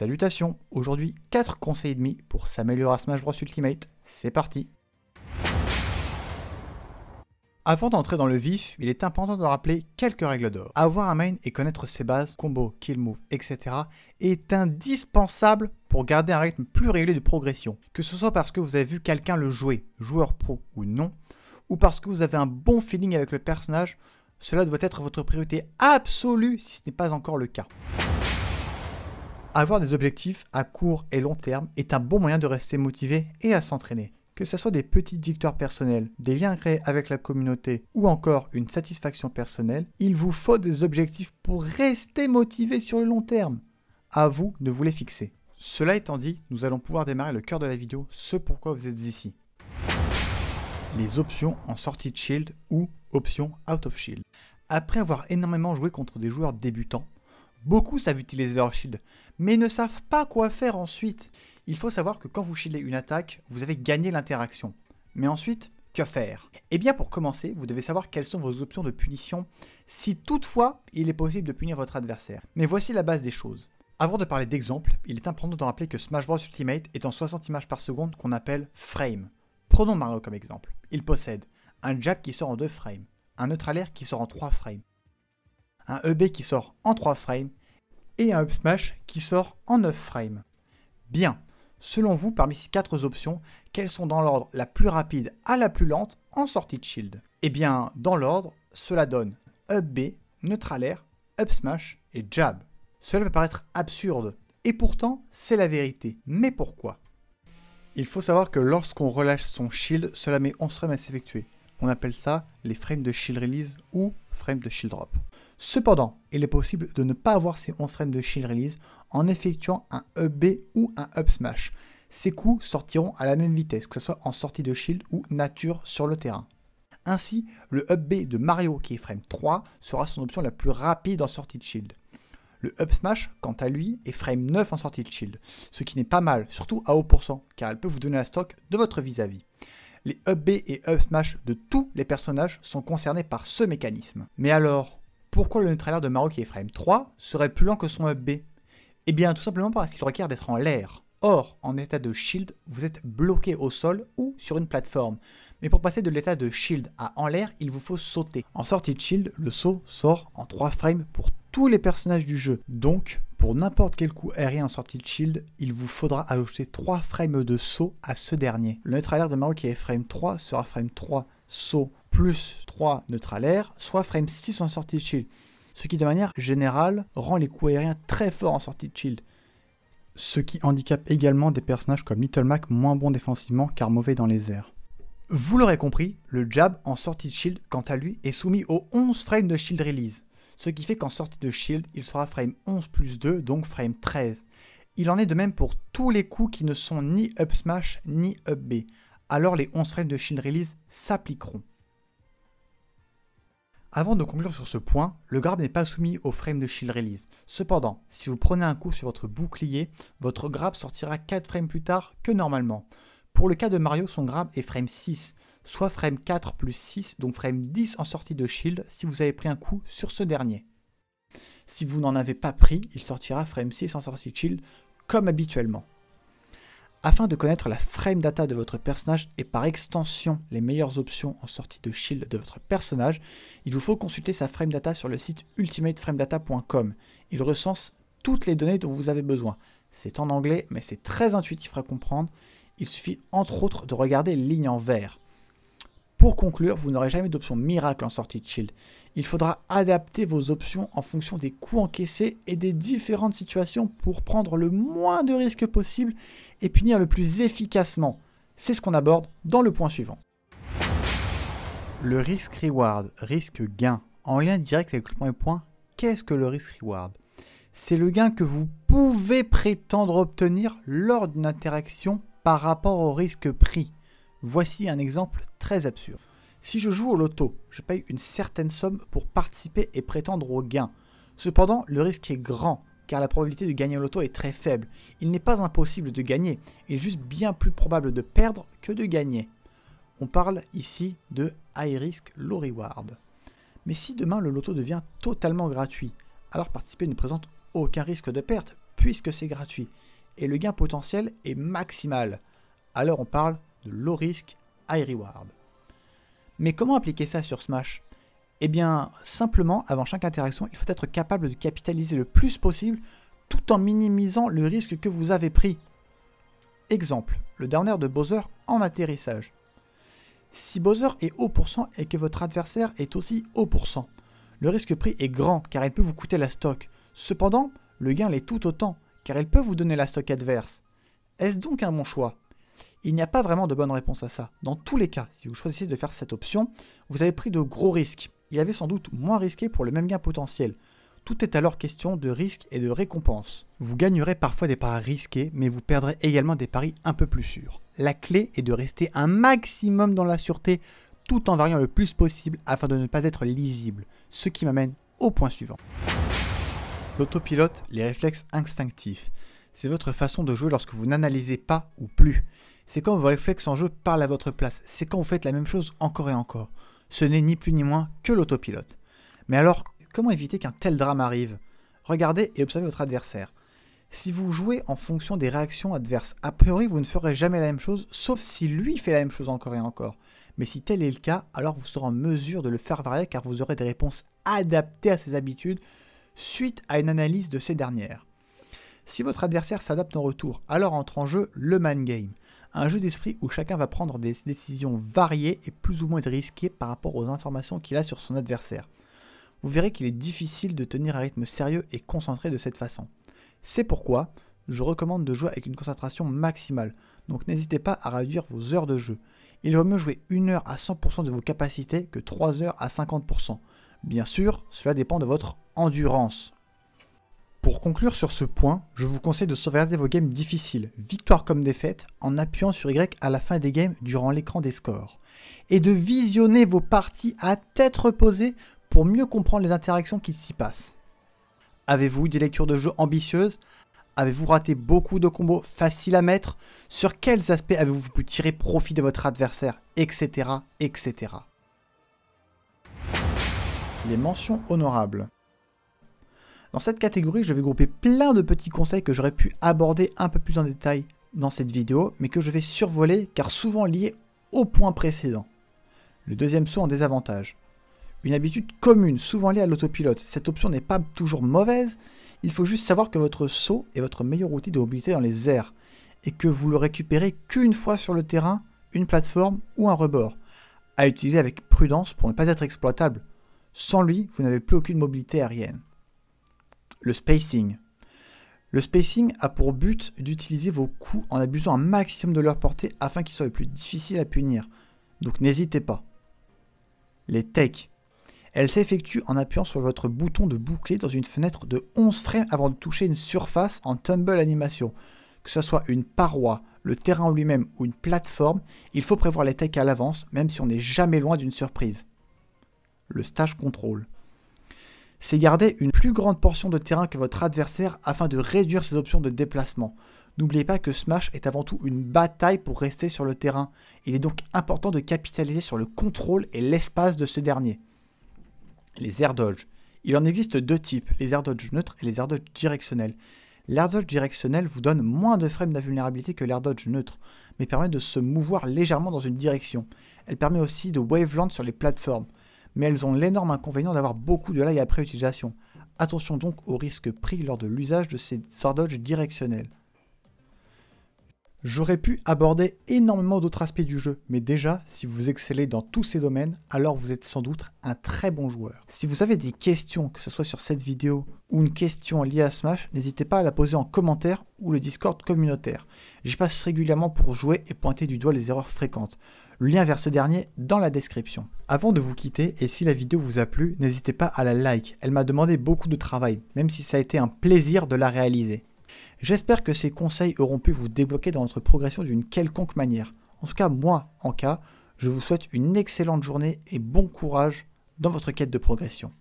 Salutations, aujourd'hui 4 conseils et demi pour s'améliorer à Smash Bros Ultimate, c'est parti avant d'entrer dans le vif, il est important de rappeler quelques règles d'or. Avoir un main et connaître ses bases, combos, kill move, etc. est indispensable pour garder un rythme plus régulier de progression. Que ce soit parce que vous avez vu quelqu'un le jouer, joueur pro ou non, ou parce que vous avez un bon feeling avec le personnage, cela doit être votre priorité absolue si ce n'est pas encore le cas. Avoir des objectifs à court et long terme est un bon moyen de rester motivé et à s'entraîner. Que ce soit des petites victoires personnelles, des liens créés avec la communauté ou encore une satisfaction personnelle, il vous faut des objectifs pour rester motivé sur le long terme. À vous de vous les fixer. Cela étant dit, nous allons pouvoir démarrer le cœur de la vidéo, ce pourquoi vous êtes ici. Les options en sortie de shield ou options out of shield. Après avoir énormément joué contre des joueurs débutants, Beaucoup savent utiliser leur shield, mais ne savent pas quoi faire ensuite. Il faut savoir que quand vous shieldez une attaque, vous avez gagné l'interaction. Mais ensuite, que faire Eh bien pour commencer, vous devez savoir quelles sont vos options de punition, si toutefois il est possible de punir votre adversaire. Mais voici la base des choses. Avant de parler d'exemple, il est important de rappeler que Smash Bros Ultimate est en 60 images par seconde qu'on appelle frame. Prenons Mario comme exemple. Il possède un jab qui sort en 2 frames, un air qui sort en 3 frames, un EB qui sort en 3 frames et un up smash qui sort en 9 frames. Bien, selon vous, parmi ces 4 options, quelles sont dans l'ordre la plus rapide à la plus lente en sortie de shield Eh bien, dans l'ordre, cela donne up neutral air, up smash et jab. Cela peut paraître absurde, et pourtant, c'est la vérité. Mais pourquoi Il faut savoir que lorsqu'on relâche son shield, cela met 11 frames à s'effectuer. On appelle ça les frames de shield release ou frames de shield drop. Cependant, il est possible de ne pas avoir ces 11 frames de shield release en effectuant un up B ou un up smash. Ces coups sortiront à la même vitesse, que ce soit en sortie de shield ou nature sur le terrain. Ainsi, le up B de Mario qui est frame 3 sera son option la plus rapide en sortie de shield. Le up smash, quant à lui, est frame 9 en sortie de shield, ce qui n'est pas mal, surtout à haut pourcent, car elle peut vous donner la stock de votre vis-à-vis. les up B et up smash de tous les personnages sont concernés par ce mécanisme. Mais alors, pourquoi le air de Maroc qui est frame 3 serait plus lent que son hub B Eh bien tout simplement parce qu'il requiert d'être en l'air. Or, en état de shield, vous êtes bloqué au sol ou sur une plateforme. Mais pour passer de l'état de shield à en l'air, il vous faut sauter. En sortie de shield, le saut sort en 3 frames pour tous les personnages du jeu. Donc, pour n'importe quel coup aérien en sortie de shield, il vous faudra ajouter 3 frames de saut à ce dernier. Le trailer de Maroc qui est frame 3 sera frame 3 saut plus 3 air, soit frame 6 en sortie de shield. Ce qui de manière générale rend les coups aériens très forts en sortie de shield. Ce qui handicape également des personnages comme Little Mac moins bons défensivement car mauvais dans les airs. Vous l'aurez compris, le jab en sortie de shield quant à lui est soumis aux 11 frames de shield release. Ce qui fait qu'en sortie de shield, il sera frame 11 plus 2, donc frame 13. Il en est de même pour tous les coups qui ne sont ni up smash ni up B. Alors les 11 frames de shield release s'appliqueront. Avant de conclure sur ce point, le grab n'est pas soumis au frame de shield release. Cependant, si vous prenez un coup sur votre bouclier, votre grab sortira 4 frames plus tard que normalement. Pour le cas de Mario, son grab est frame 6, soit frame 4 plus 6, donc frame 10 en sortie de shield si vous avez pris un coup sur ce dernier. Si vous n'en avez pas pris, il sortira frame 6 en sortie de shield comme habituellement. Afin de connaître la frame data de votre personnage et par extension les meilleures options en sortie de shield de votre personnage, il vous faut consulter sa frame data sur le site ultimateframedata.com. Il recense toutes les données dont vous avez besoin. C'est en anglais, mais c'est très intuitif à comprendre. Il suffit entre autres de regarder les lignes en vert. Pour conclure, vous n'aurez jamais d'option miracle en sortie de shield. Il faudra adapter vos options en fonction des coûts encaissés et des différentes situations pour prendre le moins de risques possible et punir le plus efficacement. C'est ce qu'on aborde dans le point suivant. Le risque reward, risque gain, en lien direct avec le premier point, qu'est-ce que le risque reward C'est le gain que vous pouvez prétendre obtenir lors d'une interaction par rapport au risque pris. Voici un exemple très absurde. Si je joue au loto, je paye une certaine somme pour participer et prétendre au gain. Cependant, le risque est grand, car la probabilité de gagner au loto est très faible. Il n'est pas impossible de gagner, il est juste bien plus probable de perdre que de gagner. On parle ici de high risk, low reward. Mais si demain le loto devient totalement gratuit, alors participer ne présente aucun risque de perte, puisque c'est gratuit, et le gain potentiel est maximal. Alors on parle de low risk, high reward. Mais comment appliquer ça sur Smash Eh bien, simplement, avant chaque interaction, il faut être capable de capitaliser le plus possible tout en minimisant le risque que vous avez pris. Exemple, le dernier de Bowser en atterrissage. Si Bowser est haut pour cent et que votre adversaire est aussi haut pour cent, le risque pris est grand car il peut vous coûter la stock. Cependant, le gain l'est tout autant car il peut vous donner la stock adverse. Est-ce donc un bon choix il n'y a pas vraiment de bonne réponse à ça. Dans tous les cas, si vous choisissez de faire cette option, vous avez pris de gros risques. Il y avait sans doute moins risqué pour le même gain potentiel. Tout est alors question de risque et de récompense. Vous gagnerez parfois des paris risqués, mais vous perdrez également des paris un peu plus sûrs. La clé est de rester un maximum dans la sûreté tout en variant le plus possible afin de ne pas être lisible, ce qui m'amène au point suivant. L'autopilote, les réflexes instinctifs. C'est votre façon de jouer lorsque vous n'analysez pas ou plus c'est quand vos réflexes en jeu parlent à votre place, c'est quand vous faites la même chose encore et encore. Ce n'est ni plus ni moins que l'autopilote. Mais alors, comment éviter qu'un tel drame arrive Regardez et observez votre adversaire. Si vous jouez en fonction des réactions adverses, a priori vous ne ferez jamais la même chose, sauf si lui fait la même chose encore et encore. Mais si tel est le cas, alors vous serez en mesure de le faire varier car vous aurez des réponses adaptées à ses habitudes suite à une analyse de ces dernières. Si votre adversaire s'adapte en retour, alors entre en jeu le man game un jeu d'esprit où chacun va prendre des décisions variées et plus ou moins risquées par rapport aux informations qu'il a sur son adversaire. Vous verrez qu'il est difficile de tenir un rythme sérieux et concentré de cette façon. C'est pourquoi je recommande de jouer avec une concentration maximale, donc n'hésitez pas à réduire vos heures de jeu. Il vaut mieux jouer 1 heure à 100% de vos capacités que 3 heures à 50%. Bien sûr, cela dépend de votre endurance. Pour conclure sur ce point, je vous conseille de sauvegarder vos games difficiles, victoire comme défaite, en appuyant sur Y à la fin des games durant l'écran des scores. Et de visionner vos parties à tête reposée pour mieux comprendre les interactions qui s'y passent. Avez-vous eu des lectures de jeu ambitieuses Avez-vous raté beaucoup de combos faciles à mettre Sur quels aspects avez-vous pu tirer profit de votre adversaire Etc. etc. Les mentions honorables. Dans cette catégorie, je vais grouper plein de petits conseils que j'aurais pu aborder un peu plus en détail dans cette vidéo, mais que je vais survoler car souvent liés au point précédent. Le deuxième saut en désavantage. Une habitude commune, souvent liée à l'autopilote. Cette option n'est pas toujours mauvaise, il faut juste savoir que votre saut est votre meilleur outil de mobilité dans les airs, et que vous le récupérez qu'une fois sur le terrain, une plateforme ou un rebord, à utiliser avec prudence pour ne pas être exploitable. Sans lui, vous n'avez plus aucune mobilité aérienne le spacing. Le spacing a pour but d'utiliser vos coups en abusant un maximum de leur portée afin qu'ils soient les plus difficiles à punir. Donc n'hésitez pas. Les techs. Elles s'effectuent en appuyant sur votre bouton de boucler dans une fenêtre de 11 frames avant de toucher une surface en tumble animation. Que ce soit une paroi, le terrain lui-même ou une plateforme, il faut prévoir les techs à l'avance même si on n'est jamais loin d'une surprise. Le stage contrôle c'est garder une plus grande portion de terrain que votre adversaire afin de réduire ses options de déplacement. N'oubliez pas que Smash est avant tout une bataille pour rester sur le terrain. Il est donc important de capitaliser sur le contrôle et l'espace de ce dernier. Les air dodge. Il en existe deux types, les air dodge neutres et les air dodge directionnels. L'air dodge directionnel vous donne moins de frames d'invulnérabilité que l'air dodge neutre, mais permet de se mouvoir légèrement dans une direction. Elle permet aussi de waveland sur les plateformes mais elles ont l'énorme inconvénient d'avoir beaucoup de lie après utilisation. Attention donc aux risques pris lors de l'usage de ces Sword directionnels. J'aurais pu aborder énormément d'autres aspects du jeu, mais déjà, si vous excellez dans tous ces domaines, alors vous êtes sans doute un très bon joueur. Si vous avez des questions, que ce soit sur cette vidéo ou une question liée à Smash, n'hésitez pas à la poser en commentaire ou le Discord communautaire. J'y passe régulièrement pour jouer et pointer du doigt les erreurs fréquentes lien vers ce dernier dans la description. Avant de vous quitter, et si la vidéo vous a plu, n'hésitez pas à la like. Elle m'a demandé beaucoup de travail, même si ça a été un plaisir de la réaliser. J'espère que ces conseils auront pu vous débloquer dans votre progression d'une quelconque manière. En tout cas, moi, en cas, je vous souhaite une excellente journée et bon courage dans votre quête de progression.